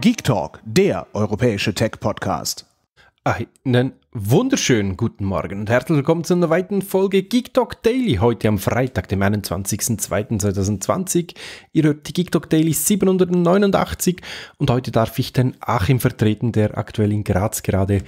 Geek Talk, der europäische Tech-Podcast. Einen Wunderschönen guten Morgen und herzlich willkommen zu einer weiteren Folge Geek Talk Daily. Heute am Freitag, dem 21.02.2020. Ihr hört die Geek Talk Daily 789 und heute darf ich den Achim vertreten, der aktuell in Graz gerade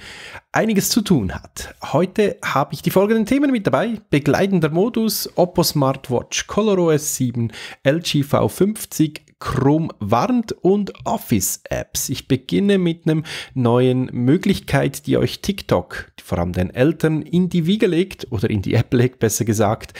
einiges zu tun hat. Heute habe ich die folgenden Themen mit dabei. Begleitender Modus, Oppo Smartwatch, ColorOS 7, LG V50, Chrome warnt und Office Apps. Ich beginne mit einem neuen Möglichkeit, die euch TikTok vor allem den Eltern in die Wiege legt oder in die App legt, besser gesagt,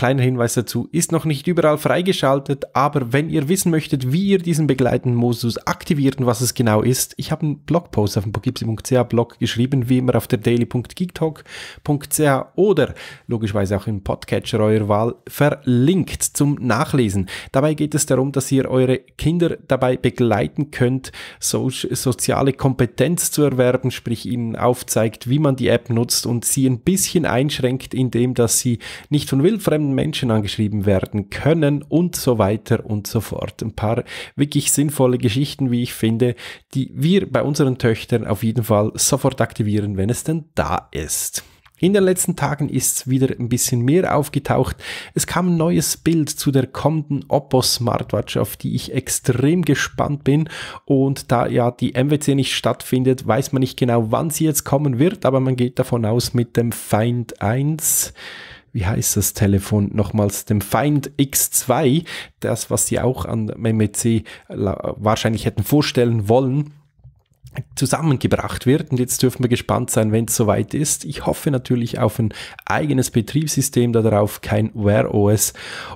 Kleiner Hinweis dazu, ist noch nicht überall freigeschaltet, aber wenn ihr wissen möchtet, wie ihr diesen begleitenden Modus aktiviert und was es genau ist, ich habe einen Blogpost auf dem gipsy.ch Blog geschrieben, wie immer auf der daily.geektalk.ch oder logischerweise auch im Podcatcher eurer Wahl verlinkt zum Nachlesen. Dabei geht es darum, dass ihr eure Kinder dabei begleiten könnt, so soziale Kompetenz zu erwerben, sprich ihnen aufzeigt, wie man die App nutzt und sie ein bisschen einschränkt, indem dass sie nicht von wildfremden von Menschen angeschrieben werden können und so weiter und so fort. Ein paar wirklich sinnvolle Geschichten, wie ich finde, die wir bei unseren Töchtern auf jeden Fall sofort aktivieren, wenn es denn da ist. In den letzten Tagen ist wieder ein bisschen mehr aufgetaucht. Es kam ein neues Bild zu der kommenden Oppo Smartwatch, auf die ich extrem gespannt bin. Und da ja die MWC nicht stattfindet, weiß man nicht genau, wann sie jetzt kommen wird, aber man geht davon aus mit dem Find 1 wie heißt das Telefon nochmals, dem Find X2, das, was sie auch an MMC wahrscheinlich hätten vorstellen wollen zusammengebracht wird. Und jetzt dürfen wir gespannt sein, wenn es soweit ist. Ich hoffe natürlich auf ein eigenes Betriebssystem darauf, kein Wear OS.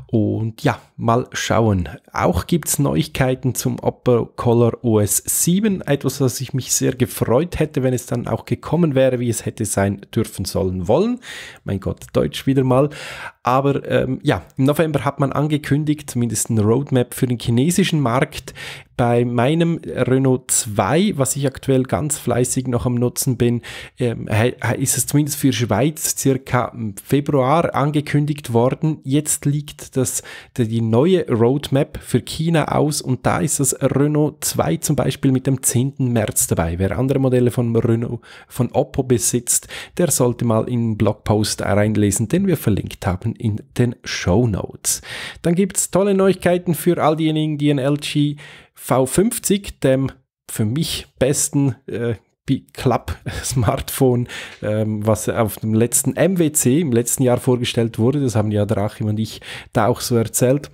Und ja, mal schauen. Auch gibt es Neuigkeiten zum Upper Color OS 7. Etwas, was ich mich sehr gefreut hätte, wenn es dann auch gekommen wäre, wie es hätte sein dürfen sollen wollen. Mein Gott, Deutsch wieder mal. Aber ähm, ja, im November hat man angekündigt, zumindest eine Roadmap für den chinesischen Markt. Bei meinem Renault 2, was ich aktuell ganz fleißig noch am Nutzen bin, ähm, ist es zumindest für Schweiz circa im Februar angekündigt worden. Jetzt liegt das, die neue Roadmap für China aus und da ist das Renault 2 zum Beispiel mit dem 10. März dabei. Wer andere Modelle von Renault, von Oppo besitzt, der sollte mal in einen Blogpost reinlesen, den wir verlinkt haben in den Show Notes. Dann gibt es tolle Neuigkeiten für all diejenigen, die ein LG V50, dem für mich besten äh, Klapp-Smartphone, ähm, was auf dem letzten MWC im letzten Jahr vorgestellt wurde. Das haben ja Drachim und ich da auch so erzählt.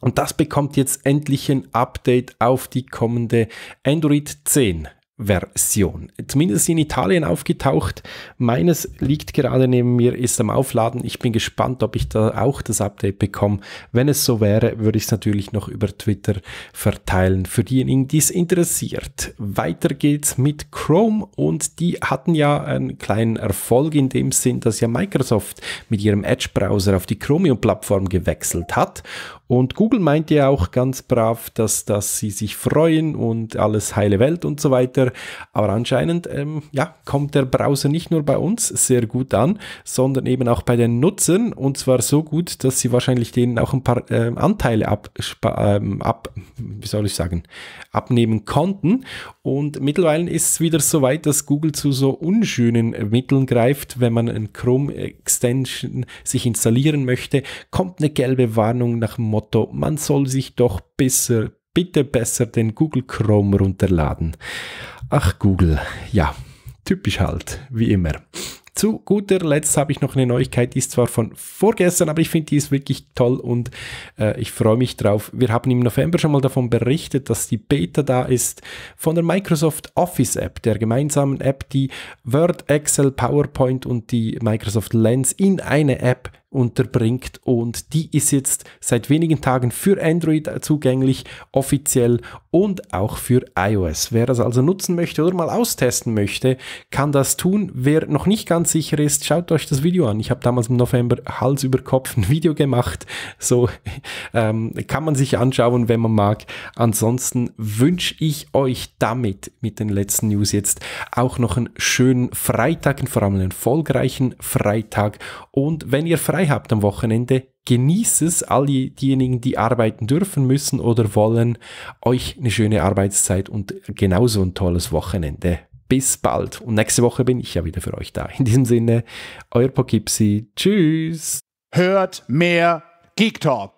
Und das bekommt jetzt endlich ein Update auf die kommende Android 10. Version. Zumindest in Italien aufgetaucht. Meines liegt gerade neben mir, ist am Aufladen. Ich bin gespannt, ob ich da auch das Update bekomme. Wenn es so wäre, würde ich es natürlich noch über Twitter verteilen. Für diejenigen, die es interessiert. Weiter geht's mit Chrome und die hatten ja einen kleinen Erfolg in dem Sinn, dass ja Microsoft mit ihrem Edge-Browser auf die Chromium-Plattform gewechselt hat und Google meint ja auch ganz brav, dass, dass sie sich freuen und alles heile Welt und so weiter. Aber anscheinend ähm, ja, kommt der Browser nicht nur bei uns sehr gut an, sondern eben auch bei den Nutzern. Und zwar so gut, dass sie wahrscheinlich denen auch ein paar äh, Anteile ab, ähm, ab, wie soll ich sagen, abnehmen konnten. Und mittlerweile ist es wieder so weit, dass Google zu so unschönen äh, Mitteln greift, wenn man ein Chrome-Extension sich installieren möchte, kommt eine gelbe Warnung nach dem Motto, man soll sich doch besser, bitte besser den Google Chrome runterladen. Ach Google, ja, typisch halt, wie immer. Zu guter Letzt habe ich noch eine Neuigkeit, die ist zwar von vorgestern, aber ich finde, die ist wirklich toll und äh, ich freue mich drauf. Wir haben im November schon mal davon berichtet, dass die Beta da ist von der Microsoft Office App, der gemeinsamen App, die Word, Excel, PowerPoint und die Microsoft Lens in eine App unterbringt und die ist jetzt seit wenigen Tagen für Android zugänglich, offiziell und auch für iOS. Wer das also nutzen möchte oder mal austesten möchte, kann das tun. Wer noch nicht ganz sicher ist, schaut euch das Video an. Ich habe damals im November Hals über Kopf ein Video gemacht. So ähm, kann man sich anschauen, wenn man mag. Ansonsten wünsche ich euch damit mit den letzten News jetzt auch noch einen schönen Freitag, vor allem einen erfolgreichen Freitag. Und wenn ihr frei frei habt am Wochenende, genießt es, all diejenigen, die arbeiten dürfen, müssen oder wollen, euch eine schöne Arbeitszeit und genauso ein tolles Wochenende. Bis bald und nächste Woche bin ich ja wieder für euch da. In diesem Sinne, euer Pokipsi. Tschüss. Hört mehr Geek Talk.